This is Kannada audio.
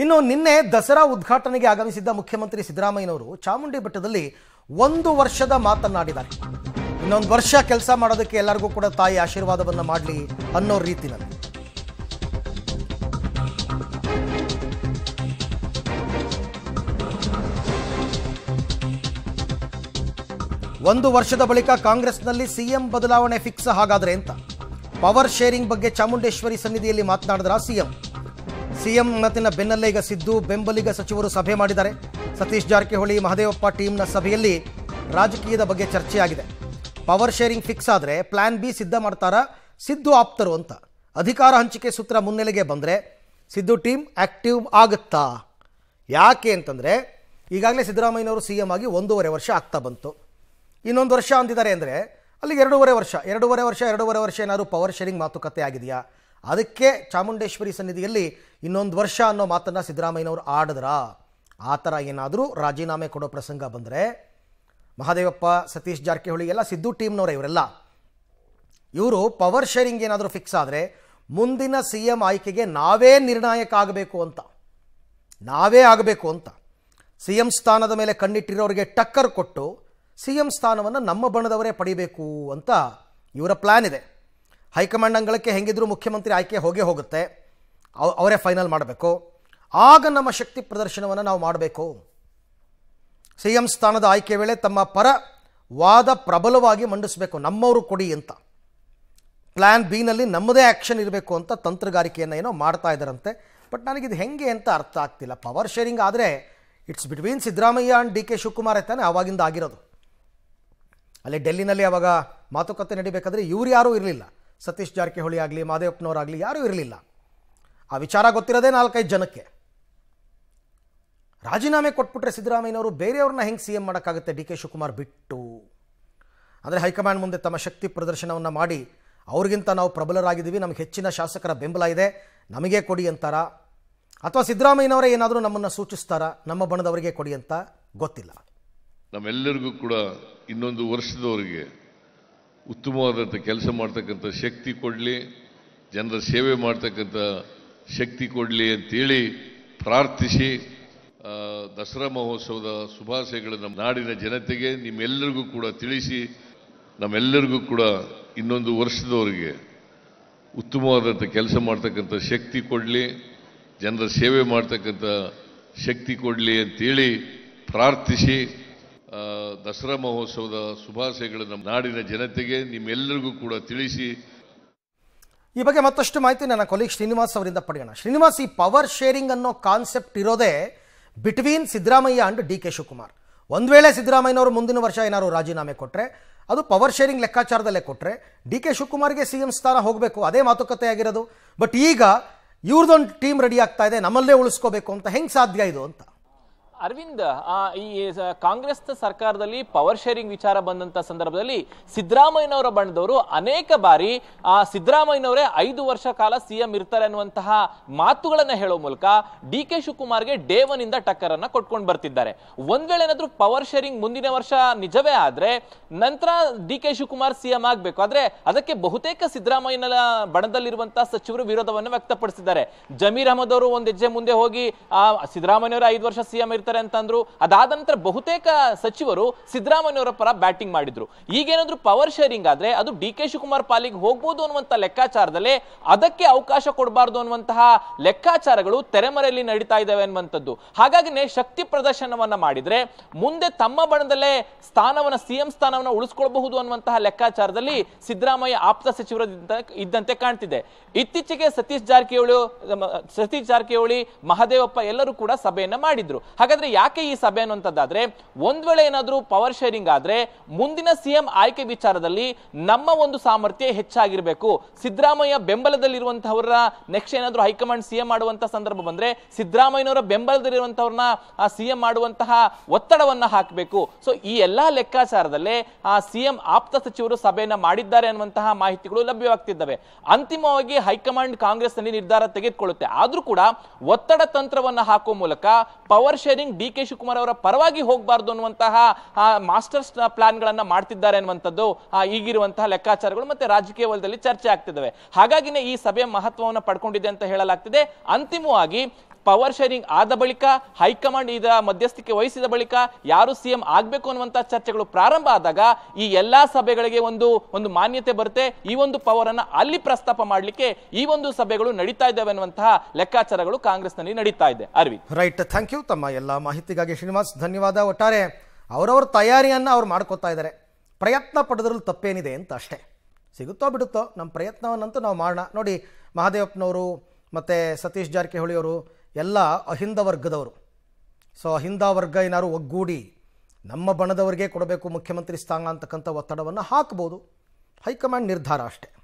ಇನ್ನು ನಿನ್ನೆ ದಸರಾ ಉದ್ಘಾಟನೆಗೆ ಆಗಮಿಸಿದ್ದ ಮುಖ್ಯಮಂತ್ರಿ ಸಿದ್ದರಾಮಯ್ಯನವರು ಚಾಮುಂಡಿ ಬೆಟ್ಟದಲ್ಲಿ ಒಂದು ವರ್ಷದ ಮಾತನ್ನಾಡಿದ್ದಾರೆ ಇನ್ನೊಂದು ವರ್ಷ ಕೆಲಸ ಮಾಡೋದಕ್ಕೆ ಎಲ್ಲರಿಗೂ ಕೂಡ ತಾಯಿ ಆಶೀರ್ವಾದವನ್ನು ಮಾಡಲಿ ಅನ್ನೋ ರೀತಿನಲ್ಲಿ ಒಂದು ವರ್ಷದ ಬಳಿಕ ಕಾಂಗ್ರೆಸ್ನಲ್ಲಿ ಸಿಎಂ ಬದಲಾವಣೆ ಫಿಕ್ಸ್ ಹಾಗಾದ್ರೆ ಅಂತ ಪವರ್ ಶೇರಿಂಗ್ ಬಗ್ಗೆ ಚಾಮುಂಡೇಶ್ವರಿ ಸನ್ನಿಧಿಯಲ್ಲಿ ಮಾತನಾಡಿದ್ರ ಸಿಎಂ ಸಿಎಂ ಮಾತಿನ ಬೆನ್ನಲ್ಲೇ ಈಗ ಸಿದ್ದು ಬೆಂಬಲಿಗ ಸಚಿವರು ಸಭೆ ಮಾಡಿದ್ದಾರೆ ಸತೀಶ್ ಜಾರಕಿಹೊಳಿ ಮಹದೇವಪ್ಪ ಟೀಮ್ನ ಸಭೆಯಲ್ಲಿ ರಾಜಕೀಯದ ಬಗ್ಗೆ ಚರ್ಚೆಯಾಗಿದೆ ಪವರ್ ಶೇರಿಂಗ್ ಫಿಕ್ಸ್ ಆದರೆ ಪ್ಲಾನ್ ಬಿ ಸಿದ್ಧ ಮಾಡ್ತಾರಾ ಸಿದ್ದು ಆಪ್ತರು ಅಂತ ಅಧಿಕಾರ ಹಂಚಿಕೆ ಸೂತ್ರ ಮುನ್ನೆಲೆಗೆ ಬಂದರೆ ಸಿದ್ದು ಟೀಮ್ ಆಕ್ಟಿವ್ ಆಗುತ್ತಾ ಯಾಕೆ ಅಂತಂದರೆ ಈಗಾಗಲೇ ಸಿದ್ದರಾಮಯ್ಯನವರು ಸಿ ಎಂ ಆಗಿ ಒಂದೂವರೆ ವರ್ಷ ಆಗ್ತಾ ಬಂತು ಇನ್ನೊಂದು ವರ್ಷ ಅಂದಿದ್ದಾರೆ ಅಂದರೆ ಅಲ್ಲಿಗೆ ಎರಡೂವರೆ ವರ್ಷ ಎರಡೂವರೆ ವರ್ಷ ಎರಡೂವರೆ ವರ್ಷ ಏನಾದರೂ ಪವರ್ ಶೇರಿಂಗ್ ಮಾತುಕತೆ ಆಗಿದೆಯಾ ಅದಕ್ಕೆ ಚಾಮುಂಡೇಶ್ವರಿ ಸನ್ನಿಧಿಯಲ್ಲಿ ಇನ್ನೊಂದು ವರ್ಷ ಅನ್ನೋ ಮಾತನ್ನು ಸಿದ್ದರಾಮಯ್ಯನವರು ಆಡಿದ್ರ ಆ ಥರ ಏನಾದರೂ ರಾಜೀನಾಮೆ ಕೊಡೋ ಪ್ರಸಂಗ ಬಂದರೆ ಮಹಾದೇವಪ್ಪ ಸತೀಶ್ ಜಾರಕಿಹೊಳಿ ಎಲ್ಲ ಸಿದ್ದು ಟೀಮ್ನವರೇ ಇವರೆಲ್ಲ ಇವರು ಪವರ್ ಶೇರಿಂಗ್ ಏನಾದರೂ ಫಿಕ್ಸ್ ಆದರೆ ಮುಂದಿನ ಸಿ ಎಂ ಆಯ್ಕೆಗೆ ನಾವೇ ನಿರ್ಣಾಯಕ ಆಗಬೇಕು ಅಂತ ನಾವೇ ಆಗಬೇಕು ಅಂತ ಸಿ ಎಂ ಸ್ಥಾನದ ಮೇಲೆ ಕಣ್ಣಿಟ್ಟಿರೋರಿಗೆ ಟಕ್ಕರ್ ಕೊಟ್ಟು ಸಿ ಎಂ ಸ್ಥಾನವನ್ನು ನಮ್ಮ ಬಣದವರೇ ಪಡಿಬೇಕು ಅಂತ ಇವರ ಪ್ಲ್ಯಾನ್ ಇದೆ ಹೈಕಮಾಂಡ್ ಅಂಗಳಕ್ಕೆ ಹೆಂಗಿದ್ರು ಮುಖ್ಯಮಂತ್ರಿ ಆಯ್ಕೆ ಹೋಗೇ ಹೋಗುತ್ತೆ ಅವರೇ ಫೈನಲ್ ಮಾಡಬೇಕು ಆಗ ನಮ್ಮ ಶಕ್ತಿ ಪ್ರದರ್ಶನವನ್ನು ನಾವು ಮಾಡಬೇಕು ಸಿ ಎಂ ಸ್ಥಾನದ ಆಯ್ಕೆ ವೇಳೆ ತಮ್ಮ ಪರ ವಾದ ಪ್ರಬಲವಾಗಿ ಮಂಡಿಸಬೇಕು ನಮ್ಮವರು ಕೊಡಿ ಅಂತ ಪ್ಲ್ಯಾನ್ ಬಿನಲ್ಲಿ ನಮ್ಮದೇ ಆ್ಯಕ್ಷನ್ ಇರಬೇಕು ಅಂತ ತಂತ್ರಗಾರಿಕೆಯನ್ನು ಏನೋ ಮಾಡ್ತಾ ಇದ್ದಾರಂತೆ ಬಟ್ ನನಗಿದು ಹೆಂಗೆ ಅಂತ ಅರ್ಥ ಆಗ್ತಿಲ್ಲ ಪವರ್ ಶೇರಿಂಗ್ ಆದರೆ it's between Siddaramaiah and D K Shivakumar ತಾನೆ ಆವಾಗಿಂದ ಆಗಿರೋದು ಅಲ್ಲಿ ಡೆಲ್ಲಿನಲ್ಲಿ ಅವಾಗ ಮಾತುಕತೆ ನಡಿಬೇಕಾದ್ರೆ ಇವ್ರು ಯಾರೂ ಇರಲಿಲ್ಲ ಸತೀಶ್ ಜಾರಕಿಹೊಳಿ ಆಗಲಿ ಮಾದೇವಪ್ಪನವರಾಗಲಿ ಯಾರೂ ಇರಲಿಲ್ಲ ಆ ವಿಚಾರ ಗೊತ್ತಿರೋದೇ ನಾಲ್ಕೈದು ಜನಕ್ಕೆ ರಾಜೀನಾಮೆ ಕೊಟ್ಬಿಟ್ರೆ ಸಿದ್ದರಾಮಯ್ಯನವರು ಬೇರೆಯವ್ರನ್ನ ಹೆಂಗೆ ಸಿ ಎಂ ಮಾಡೋಕ್ಕಾಗುತ್ತೆ ಡಿ ಕೆ ಶಿವಕುಮಾರ್ ಬಿಟ್ಟು ಅಂದರೆ ಹೈಕಮಾಂಡ್ ಮುಂದೆ ತಮ್ಮ ಶಕ್ತಿ ಪ್ರದರ್ಶನವನ್ನು ಮಾಡಿ ಅವ್ರಿಗಿಂತ ನಾವು ಪ್ರಬಲರಾಗಿದ್ದೀವಿ ನಮಗೆ ಹೆಚ್ಚಿನ ಶಾಸಕರ ಬೆಂಬಲ ಇದೆ ನಮಗೆ ಕೊಡಿ ಅಂತಾರ ಅಥವಾ ಸಿದ್ದರಾಮಯ್ಯನವರೇ ಏನಾದರೂ ನಮ್ಮನ್ನು ಸೂಚಿಸ್ತಾರಾ ನಮ್ಮ ಬಣದವರಿಗೆ ಕೊಡಿ ಅಂತ ಗೊತ್ತಿಲ್ಲ ನಮ್ಮೆಲ್ಲರಿಗೂ ಕೂಡ ಇನ್ನೊಂದು ವರ್ಷದವರಿಗೆ ಉತ್ತಮವಾದಂಥ ಕೆಲಸ ಮಾಡ್ತಕ್ಕಂಥ ಶಕ್ತಿ ಕೊಡಲಿ ಜನರ ಸೇವೆ ಮಾಡ್ತಕ್ಕಂಥ ಶಕ್ತಿ ಕೊಡಲಿ ಅಂತೇಳಿ ಪ್ರಾರ್ಥಿಸಿ ದಸರಾ ಮಹೋತ್ಸವದ ಶುಭಾಶಯಗಳು ನಮ್ಮ ನಾಡಿನ ಜನತೆಗೆ ನಿಮ್ಮೆಲ್ಲರಿಗೂ ಕೂಡ ತಿಳಿಸಿ ನಮ್ಮೆಲ್ಲರಿಗೂ ಕೂಡ ಇನ್ನೊಂದು ವರ್ಷದವರೆಗೆ ಉತ್ತಮವಾದಂಥ ಕೆಲಸ ಮಾಡ್ತಕ್ಕಂಥ ಶಕ್ತಿ ಕೊಡಲಿ ಜನರ ಸೇವೆ ಮಾಡ್ತಕ್ಕಂಥ ಶಕ್ತಿ ಕೊಡಲಿ ಅಂತೇಳಿ ಪ್ರಾರ್ಥಿಸಿ ದಸರಾ ಮಹೋತ್ಸವದ ಶುಭಾಶಯಗಳು ನಮ್ಮ ನಾಡಿನ ಜನತೆಗೆ ನಿಮ್ಮೆಲ್ಲರಿಗೂ ಕೂಡ ತಿಳಿಸಿ ಈ ಬಗ್ಗೆ ಮತ್ತಷ್ಟು ಮಾಹಿತಿ ನನ್ನ ಕೊಲೀಗ್ ಶ್ರೀನಿವಾಸ್ ಅವರಿಂದ ಪಡೆಯೋಣ ಶ್ರೀನಿವಾಸ್ ಈ ಪವರ್ ಶೇರಿಂಗ್ ಅನ್ನೋ ಕಾನ್ಸೆಪ್ಟ್ ಇರೋದೇ between Siddaramaiah and D K Shivakumar ಒಂದು ವೇಳೆ ಸಿದ್ದರಾಮಯ್ಯನವರು ಮುಂದಿನ ವರ್ಷ ಏನಾದ್ರು ರಾಜೀನಾಮೆ ಕೊಟ್ಟರೆ ಅದು ಪವರ್ ಶೇರಿಂಗ್ ಲೆಕ್ಕಾಚಾರದಲ್ಲೇ ಕೊಟ್ಟರೆ ಡಿ ಕೆ ಶಿವಕುಮಾರ್ಗೆ ಸಿ ಎಂ ಸ್ಥಾನ ಹೋಗಬೇಕು ಅದೇ ಮಾತುಕತೆ ಆಗಿರೋದು ಬಟ್ ಈಗ ಇವ್ರದ್ದೊಂದು ಟೀಮ್ ರೆಡಿ ಆಗ್ತಾ ಇದೆ ನಮ್ಮಲ್ಲೇ ಉಳಿಸ್ಕೋಬೇಕು ಅಂತ ಹೆಂಗೆ ಸಾಧ್ಯ ಇದು ಅಂತ ಅರವಿಂದ್ ಈ ಕಾಂಗ್ರೆಸ್ ಸರ್ಕಾರದಲ್ಲಿ ಪವರ್ ಶೇರಿಂಗ್ ವಿಚಾರ ಬಂದಂತ ಸಂದರ್ಭದಲ್ಲಿ ಸಿದ್ದರಾಮಯ್ಯನವರ ಬಣ್ಣದವರು ಅನೇಕ ಬಾರಿ ಆ ಸಿದ್ದರಾಮಯ್ಯನವರೇ ಐದು ವರ್ಷ ಕಾಲ ಸಿಎಂ ಇರ್ತಾರೆ ಅನ್ನುವಂತಹ ಮಾತುಗಳನ್ನ ಹೇಳೋ ಮೂಲಕ ಡಿ ಕೆ ಶಿವಕುಮಾರ್ಗೆ ಡೇ ಒನ್ ಇಂದ ಟಕ್ಕರ್ ಅನ್ನ ಕೊಟ್ಕೊಂಡು ಬರ್ತಿದ್ದಾರೆ ಒಂದ್ ವೇಳೆ ಏನಾದ್ರು ಪವರ್ ಶೇರಿಂಗ್ ಮುಂದಿನ ವರ್ಷ ನಿಜವೇ ಆದ್ರೆ ನಂತರ ಡಿ ಕೆ ಶಿವಕುಮಾರ್ ಸಿಎಂ ಆಗ್ಬೇಕು ಆದ್ರೆ ಅದಕ್ಕೆ ಬಹುತೇಕ ಸಿದ್ದರಾಮಯ್ಯನ ಬಣದಲ್ಲಿರುವಂತಹ ಸಚಿವರು ವಿರೋಧವನ್ನು ವ್ಯಕ್ತಪಡಿಸಿದ್ದಾರೆ ಜಮೀರ್ ಅಹಮದ್ ಅವರು ಒಂದ್ ಹೆಜ್ಜೆ ಮುಂದೆ ಹೋಗಿ ಆ ಸಿದ್ದರಾಮಯ್ಯನವರ ಐದು ವರ್ಷ ಸಿಎಂ ಇರ್ತಾರೆ ಮಾಡ್ತಾರೆ ಅಂತಂದ್ರು ಅದಾದ ನಂತರ ಬಹುತೇಕ ಸಚಿವರು ಸಿದ್ದರಾಮಯ್ಯವರ ಪರ ಬ್ಯಾಟಿಂಗ್ ಮಾಡಿದ್ರು ಈಗೇನಾದ್ರು ಪವರ್ ಶೇರಿಂಗ್ ಆದ್ರೆ ಅದು ಡಿ ಕೆ ಶಿವಕುಮಾರ್ ಪಾಲಿಗೆ ಹೋಗ್ಬೋದು ಅನ್ನುವಂತ ಲೆಕ್ಕಾಚಾರದಲ್ಲಿ ಅದಕ್ಕೆ ಅವಕಾಶ ಕೊಡಬಾರ್ದು ಅನ್ನುವಂತಹ ಲೆಕ್ಕಾಚಾರಗಳು ತೆರೆಮರೆಯಲ್ಲಿ ನಡೀತಾ ಇದ್ದಾವೆ ಅನ್ನುವಂಥದ್ದು ಹಾಗಾಗಿನೇ ಶಕ್ತಿ ಪ್ರದರ್ಶನವನ್ನ ಮಾಡಿದ್ರೆ ಮುಂದೆ ತಮ್ಮ ಬಣದಲ್ಲೇ ಸ್ಥಾನವನ್ನ ಸಿಎಂ ಸ್ಥಾನವನ್ನ ಉಳಿಸ್ಕೊಳ್ಬಹುದು ಅನ್ನುವಂತಹ ಲೆಕ್ಕಾಚಾರದಲ್ಲಿ ಸಿದ್ದರಾಮಯ್ಯ ಆಪ್ತ ಸಚಿವರ ಇದ್ದಂತೆ ಕಾಣ್ತಿದೆ ಇತ್ತೀಚೆಗೆ ಸತೀಶ್ ಜಾರಕಿಹೊಳಿ ಸತೀಶ್ ಜಾರಕಿಹೊಳಿ ಮಹದೇವಪ್ಪ ಎಲ್ಲರೂ ಕೂಡ ಸಭೆಯನ್ನ ಮಾಡಿದ್ರು ಹಾಗಾದ್ರೆ ಯಾಕೆ ಈ ಸಭೆ ಅನ್ನುವಂಥದ್ದಾದ್ರೆ ಒಂದ್ ವೇಳೆ ಏನಾದರೂ ಪವರ್ ಶೇರಿಂಗ್ ಆದ್ರೆ ಮುಂದಿನ ಸಿಎಂ ಆಯ್ಕೆ ವಿಚಾರದಲ್ಲಿ ನಮ್ಮ ಒಂದು ಸಾಮರ್ಥ್ಯ ಹೆಚ್ಚಾಗಿರಬೇಕು ಸಿದ್ದರಾಮಯ್ಯ ಬೆಂಬಲದಲ್ಲಿರುವಂತಹವರ ನೆಕ್ಸ್ಟ್ ಏನಾದರೂ ಹೈಕಮಾಂಡ್ ಸಿಎಂ ಮಾಡುವಂತಹ ಸಂದರ್ಭ ಬಂದ್ರೆ ಸಿದ್ದರಾಮಯ್ಯನವರ ಬೆಂಬಲದಲ್ಲಿರುವಂತಹವ್ರನ್ನ ಸಿಎಂ ಮಾಡುವಂತಹ ಒತ್ತಡವನ್ನ ಹಾಕಬೇಕು ಸೊ ಈ ಎಲ್ಲಾ ಲೆಕ್ಕಾಚಾರದಲ್ಲೇ ಆ ಸಿಎಂ ಆಪ್ತ ಸಚಿವರು ಸಭೆಯನ್ನ ಮಾಡಿದ್ದಾರೆ ಅನ್ನುವಂತಹ ಮಾಹಿತಿಗಳು ಲಭ್ಯವಾಗ್ತಿದ್ದಾವೆ ಅಂತಿಮವಾಗಿ ಹೈಕಮಾಂಡ್ ಕಾಂಗ್ರೆಸ್ ನಲ್ಲಿ ನಿರ್ಧಾರ ತೆಗೆದುಕೊಳ್ಳುತ್ತೆ ಆದ್ರೂ ಕೂಡ ಒತ್ತಡ ತಂತ್ರವನ್ನ ಹಾಕುವ ಮೂಲಕ power sharing engineering D K Shivakumar ಅವರ ಪರವಾಗಿ ಹೋಗಬಾರ್ದು ಅನ್ನುವಂತಹ ಮಾಸ್ಟರ್ಸ್ ಗಳನ್ನ ಮಾಡ್ತಿದ್ದಾರೆ ಅನ್ನುವಂಥದ್ದು ಈಗಿರುವಂತಹ ಲೆಕ್ಕಾಚಾರಗಳು ಮತ್ತೆ ರಾಜಕೀಯ ವಲಯದಲ್ಲಿ ಚರ್ಚೆ ಆಗ್ತಿದ್ದಾವೆ ಹಾಗಾಗಿನೇ ಈ ಸಭೆಯ ಮಹತ್ವವನ್ನು ಪಡ್ಕೊಂಡಿದೆ ಅಂತ ಹೇಳಲಾಗ್ತಿದೆ ಅಂತಿಮವಾಗಿ ಪವರ್ ಶೇರಿಂಗ್ ಆದ ಬಳಿಕ ಹೈಕಮಾಂಡ್ ಇದರ ಮಧ್ಯಸ್ಥಿಕೆ ವಹಿಸಿದ ಬಳಿಕ ಯಾರು ಸಿಎಂ ಆಗಬೇಕು ಅನ್ನುವಂತಹ ಚರ್ಚೆಗಳು ಪ್ರಾರಂಭ ಆದಾಗ ಈ ಎಲ್ಲಾ ಸಭೆಗಳಿಗೆ ಒಂದು ಒಂದು ಮಾನ್ಯತೆ ಬರುತ್ತೆ ಈ ಒಂದು ಪವರ್ ಅನ್ನ ಅಲ್ಲಿ ಪ್ರಸ್ತಾಪ ಮಾಡಲಿಕ್ಕೆ ಈ ಒಂದು ಸಭೆಗಳು ನಡೀತಾ ಇದ್ದಾವೆ ಅನ್ನುವಂತಹ ಲೆಕ್ಕಾಚಾರಗಳು ಕಾಂಗ್ರೆಸ್ನಲ್ಲಿ ನಡೀತಾ ಇದೆ ಅರವಿಂದ್ ರೈಟ್ ಥ್ಯಾಂಕ್ ಯು ತಮ್ಮ ಎಲ್ಲ ಮಾಹಿತಿಗಾಗಿ ಶ್ರೀನಿವಾಸ್ ಧನ್ಯವಾದ ಒಟ್ಟಾರೆ ಅವರವ್ರ ತಯಾರಿಯನ್ನ ಅವ್ರು ಮಾಡ್ಕೋತಾ ಇದ್ದಾರೆ ಪ್ರಯತ್ನ ಪಡೆದ್ರಲ್ಲಿ ತಪ್ಪೇನಿದೆ ಅಂತ ಅಷ್ಟೇ ಸಿಗುತ್ತೋ ಬಿಡುತ್ತೋ ನಮ್ಮ ಪ್ರಯತ್ನವನ್ನಂತೂ ನಾವು ಮಾಡೋಣ ನೋಡಿ ಮಹಾದೇವಪ್ಪನವರು ಮತ್ತು ಸತೀಶ್ ಅವರು ಎಲ್ಲ ಅಹಿಂದ ವರ್ಗದವರು ಸೊ ಅಹಿಂದ ವರ್ಗ ಏನಾದ್ರು ಒಗ್ಗೂಡಿ ನಮ್ಮ ಬಣದವರಿಗೆ ಕೊಡಬೇಕು ಮುಖ್ಯಮಂತ್ರಿ ಸ್ಥಾನ ಅಂತಕ್ಕಂಥ ಒತ್ತಡವನ್ನು ಹಾಕ್ಬೋದು ಹೈಕಮಾಂಡ್ ನಿರ್ಧಾರ ಅಷ್ಟೇ